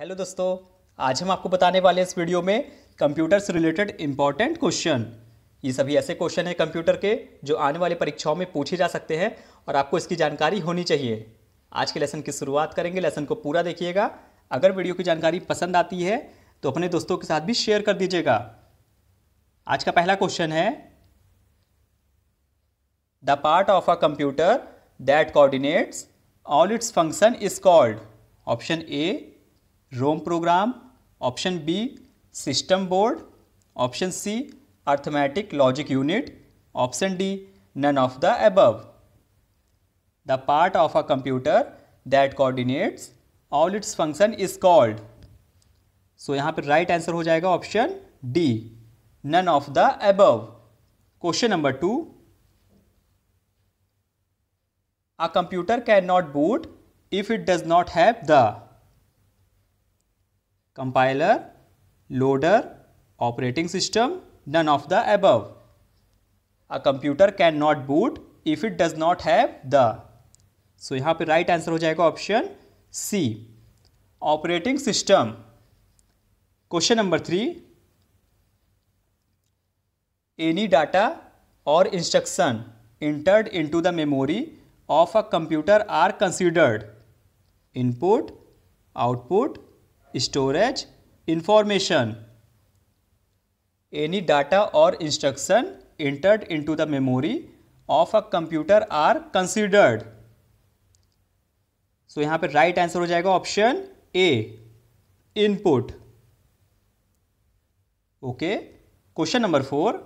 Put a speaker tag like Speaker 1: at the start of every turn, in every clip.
Speaker 1: Hello दोस्तों आज हम आपको बताने वाले हैं इस वीडियो में कंप्यूटर से रिलेटेड इंपॉर्टेंट क्वेश्चन ये सभी ऐसे क्वेश्चन हैं कंप्यूटर के जो आने वाली परीक्षाओं में पूछे जा सकते हैं और आपको इसकी जानकारी होनी चाहिए आज के लेसन की शुरुआत करेंगे लेसन को पूरा देखिएगा अगर वीडियो की जानकारी पसंद आती है तो अपने दोस्तों के साथ भी शेयर कर दीजिएगा आज का पहला क्वेश्चन है the part of a computer that coordinates all its function is called option A ROM program option B system board option C arithmetic logic unit option D none of the above the part of a computer that coordinates all its function is called so यहाँ पर right answer हो जाएगा option D none of the above question number two a computer can not boot if it does not have the compiler, loader, operating system, none of the above. A computer cannot boot if it does not have the. So यहाँ पे right answer हो जाएगा option C. Operating system. Question number three. Any data or instruction entered into the memory of a computer are considered input, output, storage information any data और instruction entered into the memory of a computer are considered so यहां पर right answer हो जाएगा option A input okay question number four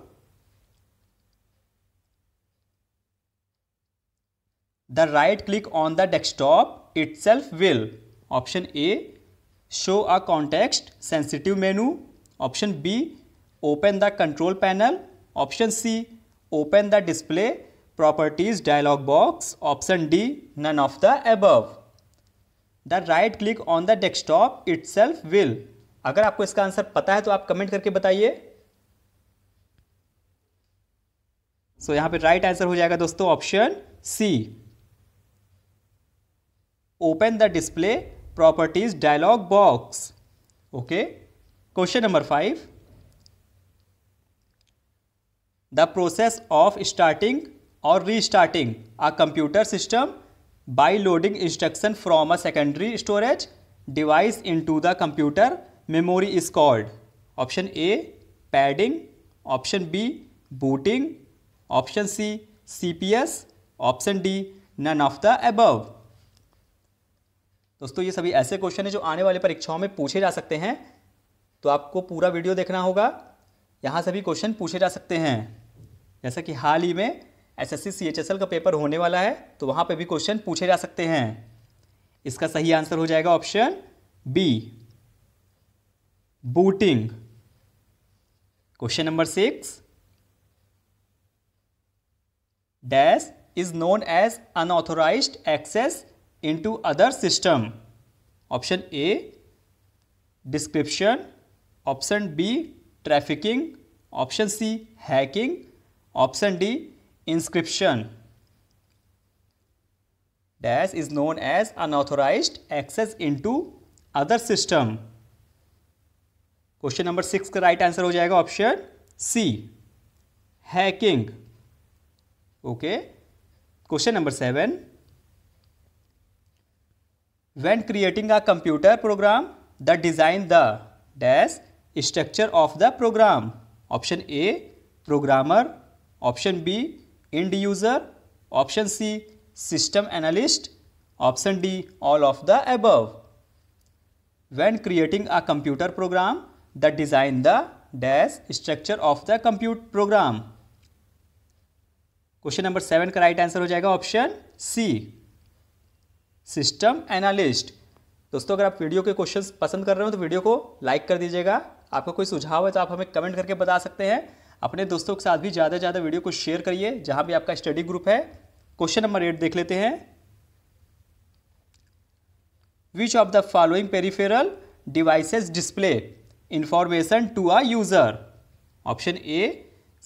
Speaker 1: the right click on the desktop itself will option A show a context sensitive menu option B open the control panel option C open the display properties dialog box option D none of the above the right click on the desktop itself will अगर आपको इसका answer पता है तो आप comment करके बताइए सो so, यहां पे राइट right आंसर हो जाएगा दोस्तों option C open the display properties dialog box. Okay. Question number 5. The process of starting or restarting a computer system by loading instruction from a secondary storage device into the computer memory is called option A padding, option B booting, option C CPS, option D none of the above. दोस्तों ये सभी ऐसे question हैं जो आने वाली परीक्षाओं में पूछे जा सकते हैं तो आपको पूरा वीडियो देखना होगा यहाँ से भी क्वेश्चन पूछे जा सकते हैं जैसा कि हाल ही में एस एस का पेपर होने वाला है तो वहाँ पर भी क्वेश्चन पूछे जा सकते हैं इसका सही आंसर हो जाएगा option B booting question number six dash is known as unauthorise access into other system option a description option b trafficking option c hacking option d inscription dash is known as unauthorized access into other system question number six का right answer हो जाएगा option C hacking okay question number seven when creating a computer program the design the dash structure of the program option a programmer option b end user option c system analyst option d all of the above when creating a computer program the design the dash structure of the compute program question number seven का right answer हो जाएगा option सी system analyst दोस्तों अगर आप video के questions पसंद कर रहे हो तो वीडियो को लाइक कर दीजिएगा आपका कोई सुझाव है तो आप हमें कमेंट करके बता सकते हैं अपने दोस्तों के साथ भी ज़्यादा से ज़्यादा वीडियो को शेयर करिए जहाँ भी आपका स्टडी ग्रुप है क्वेश्चन नंबर एट देख लेते हैं which of the following peripheral devices display information to a user option A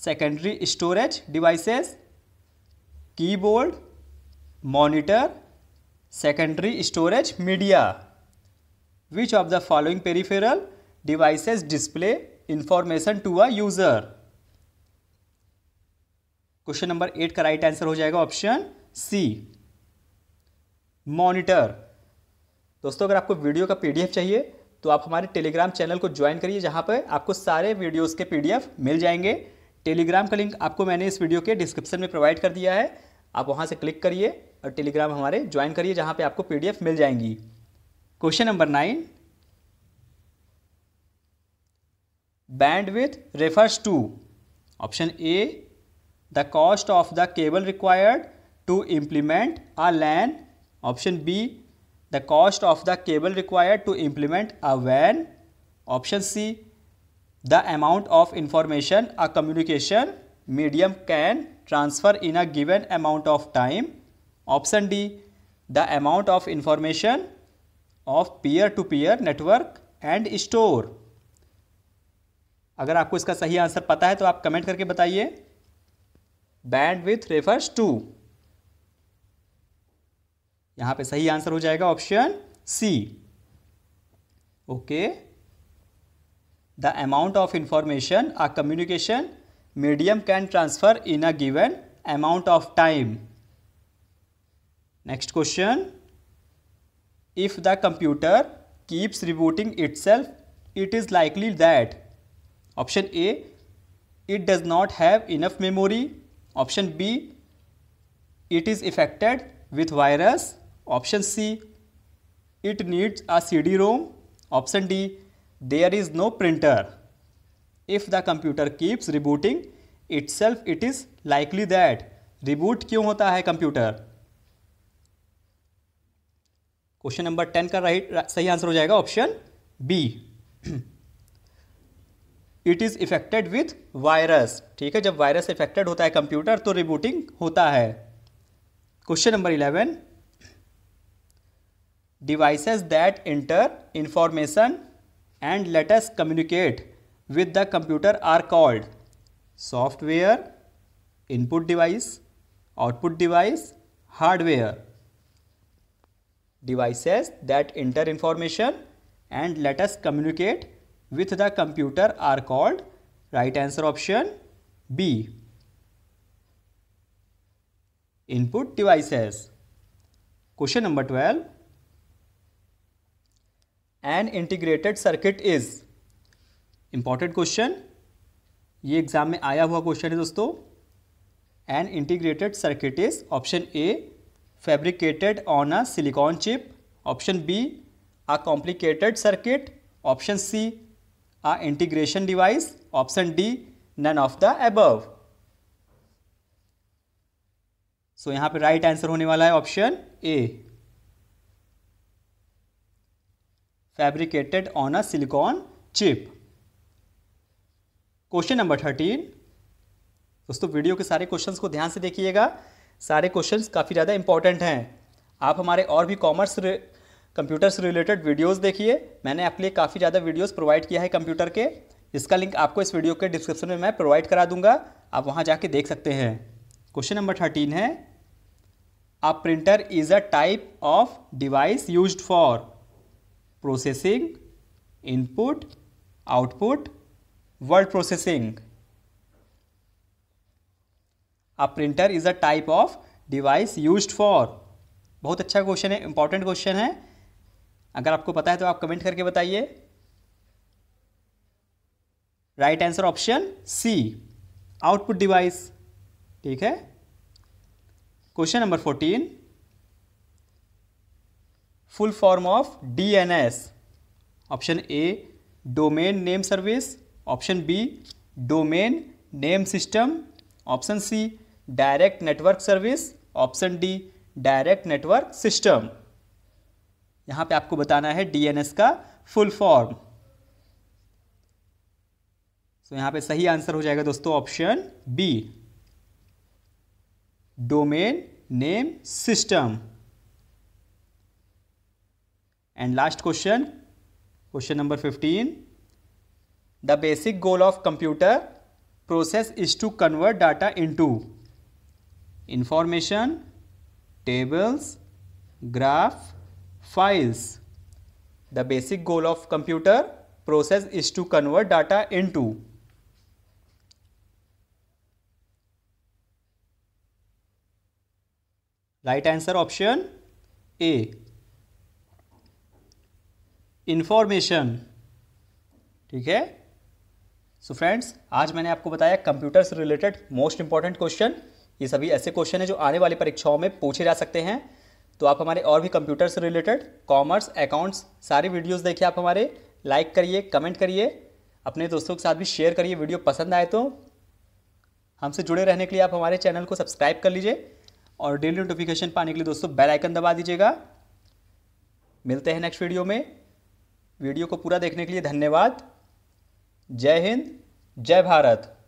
Speaker 1: secondary storage devices keyboard monitor secondary storage media which of the following peripheral devices display information to a user question number eight का right answer हो जाएगा option सी monitor दोस्तों अगर आपको video का PDF चाहिए तो आप हमारे टेलीग्राम चैनल को ज्वाइन करिए जहाँ पर आपको सारे वीडियोस के पीडीएफ मिल जाएंगे टेलीग्राम का लिंक आपको मैंने इस वीडियो के डिस्क्रिप्शन में प्रोवाइड कर दिया है आप वहाँ से क्लिक करिए टेलीग्राम हमारे ज्वाइन करिए जहाँ पे आपको पीडीएफ मिल जाएंगी question number nine bandwidth refers to option A the cost of the cable required to implement a LAN option B the cost of the cable required to implement a वैन option C the amount of information a communication medium can transfer in a given amount of time option D the amount of information of peer to peer network and store अगर आपको इसका सही answer पता है तो आप comment करके बताइए बैंड विथ रेफर्स टू यहां पे सही आंसर हो जाएगा option C okay the amount of information a communication medium can transfer in a given amount of time next question if the computer keeps rebooting self it is likely that option A it does not have enough memory option B it is affected with virus option C it needs a C D ROM option D there is no printer if the computer keeps rebooting self it is likely that reboot क्यों होता है computer question number ten का right सही answer हो जाएगा option B it is affected with virus ठीक है जब वायरस इफेक्टेड होता है कंप्यूटर तो रिबूटिंग होता है question number eleven devices that enter information and latest communicate with the computer are called software input device output device hardware devices that enter information and let us communicate with the computer are called right answer option B. Input devices. Question number 12. An integrated circuit is. Important question. ye exam mein aaya hua question hai dosto an integrated circuit is option a fabricated on a silicon chip option b a complicated circuit option c a integration device option d none of the above so so, यहाँ पे right right answer होने वाला है option A fabricated on a silicon chip question number thirteen दोस्तों video के सारे questions को ध्यान से देखिएगा सारे क्वेश्चंस काफ़ी ज़्यादा इंपॉर्टेंट हैं आप हमारे और भी कॉमर्स कंप्यूटर से रिलेटेड वीडियोज देखिए मैंने आपके लिए काफ़ी ज़्यादा वीडियोज प्रोवाइड किया है कंप्यूटर के इसका लिंक आपको इस वीडियो के डिस्क्रिप्शन में मैं प्रोवाइड करा दूंगा आप वहाँ जाके देख सकते हैं क्वेश्चन नंबर थर्टीन है a printer is a type of device use for processing input output word processing a printer is a type of device use for बहुत अच्छा क्वेश्चन है इंपॉर्टेंट क्वेश्चन है अगर आपको पता है तो आप कमेंट करके बताइए right answer option C output device ठीक है question number fourteen full form of DNS option A domain name service option B domain name system option C direct network service option D direct network system यहां पे आपको बताना है DNS का full form so यहां पे सही answer हो जाएगा दोस्तों option B domain name system and last question question number fifteen the basic goal of computer process is to convert data into information tables graph files the basic goal of computer process is to convert data into right answer option a information ठीक है सो so friends आज मैंने आपको बताया computer से related most important question ये सभी ऐसे क्वेश्चन हैं जो आने वाली परीक्षाओं में पूछे जा सकते हैं तो आप हमारे और भी कंप्यूटर से रिलेटेड कॉमर्स अकाउंट्स सारी वीडियोस देखिए आप हमारे लाइक करिए कमेंट करिए अपने दोस्तों के साथ भी शेयर करिए वीडियो पसंद आए तो हमसे जुड़े रहने के लिए आप हमारे चैनल को सब्सक्राइब कर लीजिए और डेली नोटिफिकेशन पाने के लिए दोस्तों बेल आइकन दबा दीजिएगा मिलते हैं नेक्स्ट वीडियो में वीडियो को पूरा देखने के लिए धन्यवाद जय हिंद जय भारत